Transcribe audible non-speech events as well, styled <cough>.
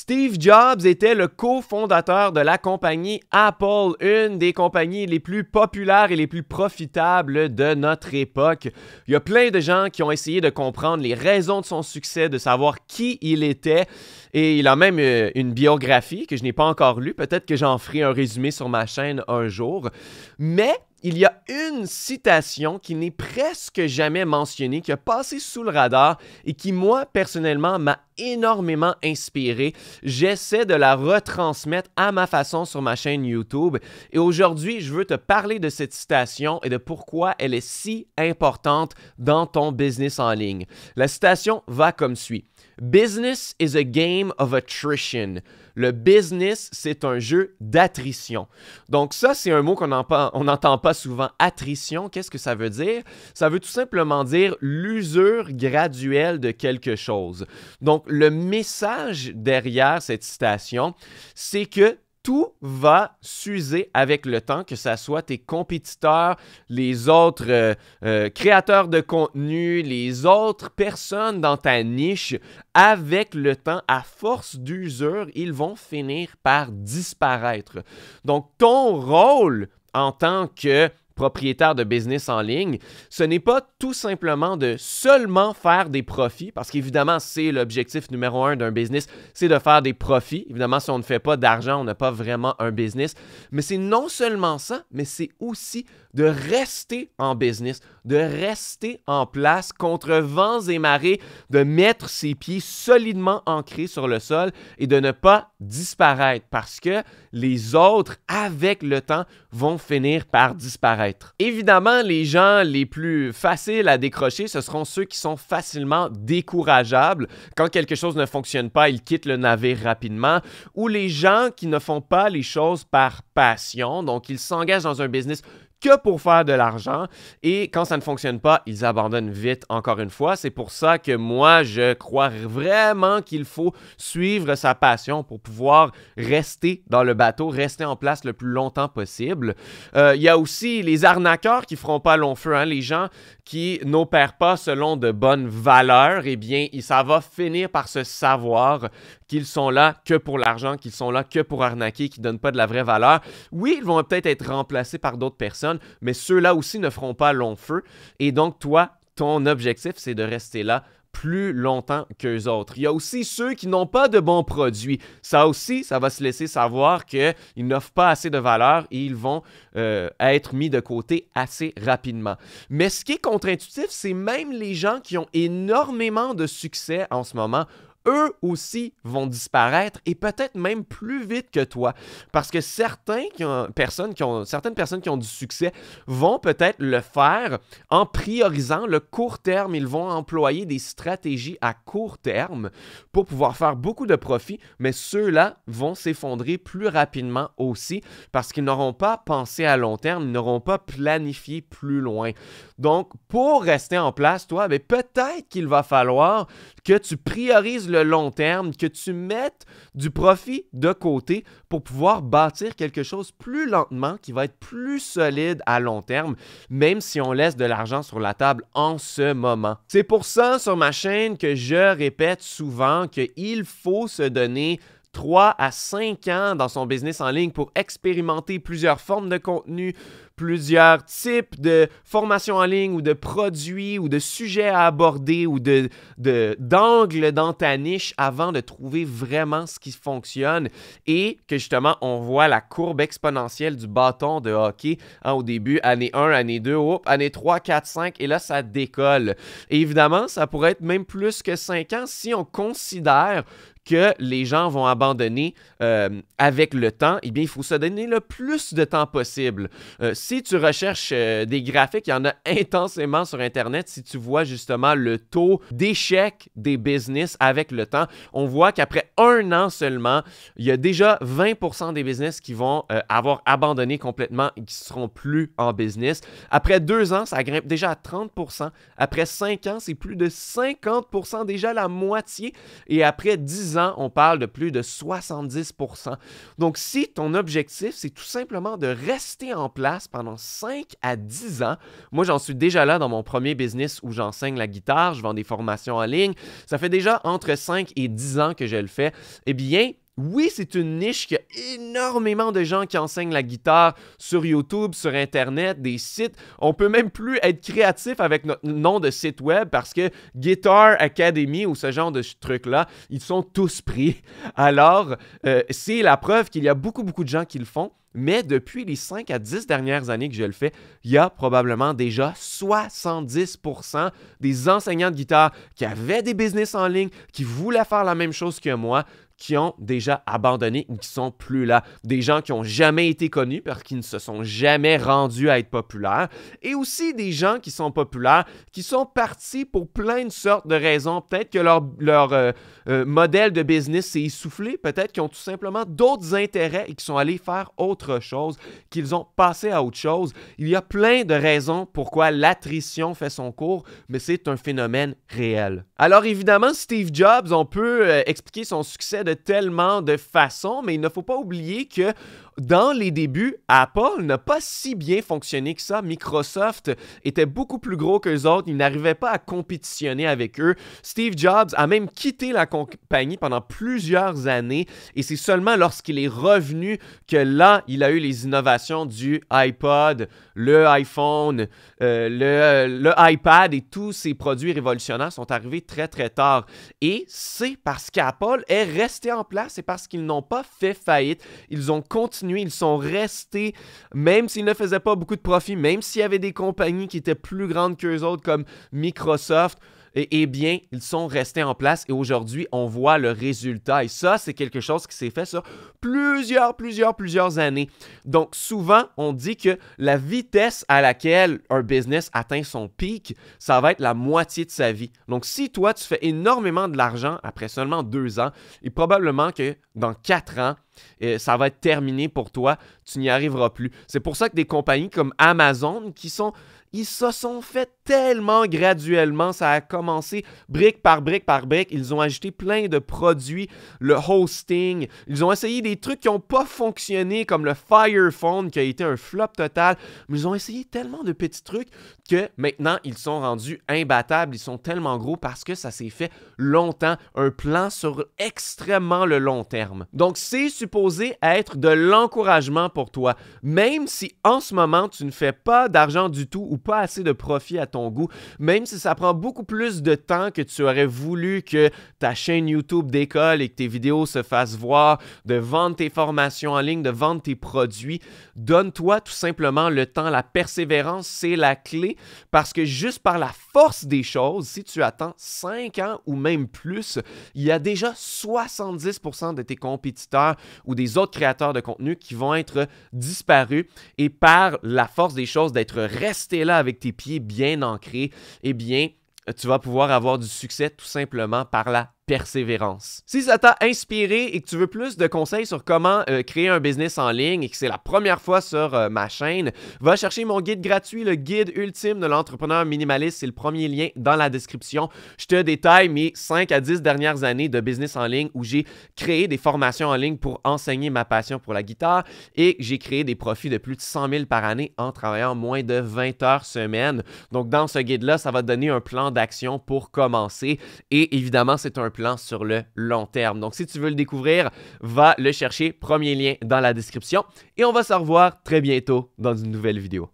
Steve Jobs était le cofondateur de la compagnie Apple, une des compagnies les plus populaires et les plus profitables de notre époque. Il y a plein de gens qui ont essayé de comprendre les raisons de son succès, de savoir qui il était. Et il a même euh, une biographie que je n'ai pas encore lue. Peut-être que j'en ferai un résumé sur ma chaîne un jour. Mais il y a une citation qui n'est presque jamais mentionnée, qui a passé sous le radar et qui, moi, personnellement, m'a énormément inspiré. J'essaie de la retransmettre à ma façon sur ma chaîne YouTube. Et aujourd'hui, je veux te parler de cette citation et de pourquoi elle est si importante dans ton business en ligne. La citation va comme suit. Business is a game of attrition. Le business, c'est un jeu d'attrition. Donc ça, c'est un mot qu'on n'entend pas souvent. Attrition, qu'est-ce que ça veut dire? Ça veut tout simplement dire l'usure graduelle de quelque chose. Donc le message derrière cette citation, c'est que tout va s'user avec le temps, que ce soit tes compétiteurs, les autres euh, euh, créateurs de contenu, les autres personnes dans ta niche. Avec le temps, à force d'usure, ils vont finir par disparaître. Donc, ton rôle en tant que propriétaire de business en ligne, ce n'est pas tout simplement de seulement faire des profits, parce qu'évidemment, c'est l'objectif numéro un d'un business, c'est de faire des profits. Évidemment, si on ne fait pas d'argent, on n'a pas vraiment un business. Mais c'est non seulement ça, mais c'est aussi de rester en business, de rester en place contre vents et marées, de mettre ses pieds solidement ancrés sur le sol et de ne pas disparaître parce que les autres, avec le temps, vont finir par disparaître. Évidemment, les gens les plus faciles à décrocher, ce seront ceux qui sont facilement décourageables. Quand quelque chose ne fonctionne pas, ils quittent le navire rapidement. Ou les gens qui ne font pas les choses par passion, donc ils s'engagent dans un business que pour faire de l'argent. Et quand ça ne fonctionne pas, ils abandonnent vite, encore une fois. C'est pour ça que moi, je crois vraiment qu'il faut suivre sa passion pour pouvoir rester dans le bateau, rester en place le plus longtemps possible. Euh, il y a aussi les arnaqueurs qui feront pas long feu, hein. les gens qui n'opèrent pas selon de bonnes valeurs, eh bien, ça va finir par se savoir qu'ils sont là que pour l'argent, qu'ils sont là que pour arnaquer, qu'ils ne donnent pas de la vraie valeur. Oui, ils vont peut-être être remplacés par d'autres personnes, mais ceux-là aussi ne feront pas long feu. Et donc, toi, ton objectif, c'est de rester là plus longtemps qu'eux autres. Il y a aussi ceux qui n'ont pas de bons produits. Ça aussi, ça va se laisser savoir qu'ils n'offrent pas assez de valeur et ils vont euh, être mis de côté assez rapidement. Mais ce qui est contre-intuitif, c'est même les gens qui ont énormément de succès en ce moment eux aussi vont disparaître et peut-être même plus vite que toi. Parce que certains qui ont, certaines personnes qui ont du succès vont peut-être le faire en priorisant le court terme. Ils vont employer des stratégies à court terme pour pouvoir faire beaucoup de profits, mais ceux-là vont s'effondrer plus rapidement aussi parce qu'ils n'auront pas pensé à long terme, ils n'auront pas planifié plus loin. Donc, pour rester en place, toi, mais ben, peut-être qu'il va falloir que tu priorises le long terme, que tu mettes du profit de côté pour pouvoir bâtir quelque chose plus lentement qui va être plus solide à long terme, même si on laisse de l'argent sur la table en ce moment. C'est pour ça sur ma chaîne que je répète souvent qu'il faut se donner 3 à 5 ans dans son business en ligne pour expérimenter plusieurs formes de contenu, plusieurs types de formations en ligne ou de produits ou de sujets à aborder ou de, d'angles dans ta niche avant de trouver vraiment ce qui fonctionne et que justement on voit la courbe exponentielle du bâton de hockey hein, au début, année 1, année 2, année 3, 4, 5 et là ça décolle. évidemment, ça pourrait être même plus que 5 ans si on considère que les gens vont abandonner euh, avec le temps, eh bien, il faut se donner le plus de temps possible. Euh, si tu recherches euh, des graphiques, il y en a intensément sur Internet. Si tu vois justement le taux d'échec des business avec le temps, on voit qu'après un an seulement, il y a déjà 20% des business qui vont avoir abandonné complètement et qui ne seront plus en business. Après deux ans, ça grimpe déjà à 30%. Après cinq ans, c'est plus de 50%, déjà la moitié. Et après dix ans, on parle de plus de 70 Donc, si ton objectif, c'est tout simplement de rester en place pendant 5 à 10 ans, moi, j'en suis déjà là dans mon premier business où j'enseigne la guitare, je vends des formations en ligne, ça fait déjà entre 5 et 10 ans que je le fais, eh bien, oui, c'est une niche qu'il y a énormément de gens qui enseignent la guitare sur YouTube, sur Internet, des sites. On peut même plus être créatif avec notre nom de site web parce que Guitar Academy ou ce genre de truc-là, ils sont tous pris. <laughs> Alors, euh, c'est la preuve qu'il y a beaucoup, beaucoup de gens qui le font. Mais depuis les 5 à 10 dernières années que je le fais, il y a probablement déjà 70% des enseignants de guitare qui avaient des business en ligne, qui voulaient faire la même chose que moi, qui ont déjà abandonné ou qui sont plus là. Des gens qui ont jamais été connus parce qu'ils ne se sont jamais rendus à être populaires. Et aussi des gens qui sont populaires, qui sont partis pour plein de sortes de raisons. Peut-être que leur, leur euh, euh, modèle de business s'est essoufflé. Peut-être qu'ils ont tout simplement d'autres intérêts et qu'ils sont allés faire autre chose, qu'ils ont passé à autre chose. Il y a plein de raisons pourquoi l'attrition fait son cours, mais c'est un phénomène réel. Alors évidemment, Steve Jobs, on peut euh, expliquer son succès de tellement de façons, mais il ne faut pas oublier que dans les débuts, Apple n'a pas si bien fonctionné que ça. Microsoft était beaucoup plus gros que les autres. Ils n'arrivaient pas à compétitionner avec eux. Steve Jobs a même quitté la compagnie pendant plusieurs années et c'est seulement lorsqu'il est revenu que là, il a eu les innovations du iPod, le iPhone, euh, le, le iPad et tous ces produits révolutionnaires sont arrivés très très tard. Et c'est parce qu'Apple est resté en place et parce qu'ils n'ont pas fait faillite. Ils ont continué ils sont restés, même s'ils ne faisaient pas beaucoup de profit, même s'il y avait des compagnies qui étaient plus grandes qu'eux autres comme Microsoft. Eh, eh bien, ils sont restés en place et aujourd'hui, on voit le résultat. Et ça, c'est quelque chose qui s'est fait sur plusieurs, plusieurs, plusieurs années. Donc, souvent, on dit que la vitesse à laquelle un business atteint son pic, ça va être la moitié de sa vie. Donc, si toi, tu fais énormément de l'argent après seulement deux ans, et probablement que dans quatre ans, ça va être terminé pour toi, tu n'y arriveras plus. C'est pour ça que des compagnies comme Amazon qui sont ils se sont fait tellement graduellement, ça a commencé brique par brique par brique, ils ont ajouté plein de produits, le hosting, ils ont essayé des trucs qui n'ont pas fonctionné comme le Fire Phone qui a été un flop total, mais ils ont essayé tellement de petits trucs que maintenant ils sont rendus imbattables, ils sont tellement gros parce que ça s'est fait longtemps, un plan sur extrêmement le long terme. Donc c'est super supposé être de l'encouragement pour toi. Même si en ce moment, tu ne fais pas d'argent du tout ou pas assez de profit à ton goût, même si ça prend beaucoup plus de temps que tu aurais voulu que ta chaîne YouTube décolle et que tes vidéos se fassent voir, de vendre tes formations en ligne, de vendre tes produits, donne-toi tout simplement le temps, la persévérance, c'est la clé parce que juste par la force des choses, si tu attends 5 ans ou même plus, il y a déjà 70% de tes compétiteurs ou des autres créateurs de contenu qui vont être disparus et par la force des choses d'être resté là avec tes pieds bien ancrés, eh bien, tu vas pouvoir avoir du succès tout simplement par la persévérance. Si ça t'a inspiré et que tu veux plus de conseils sur comment euh, créer un business en ligne et que c'est la première fois sur euh, ma chaîne, va chercher mon guide gratuit, le guide ultime de l'entrepreneur minimaliste. C'est le premier lien dans la description. Je te détaille mes 5 à 10 dernières années de business en ligne où j'ai créé des formations en ligne pour enseigner ma passion pour la guitare et j'ai créé des profits de plus de 100 000 par année en travaillant moins de 20 heures semaine. Donc dans ce guide-là, ça va te donner un plan d'action pour commencer et évidemment, c'est un plan sur le long terme. Donc, si tu veux le découvrir, va le chercher. Premier lien dans la description. Et on va se revoir très bientôt dans une nouvelle vidéo.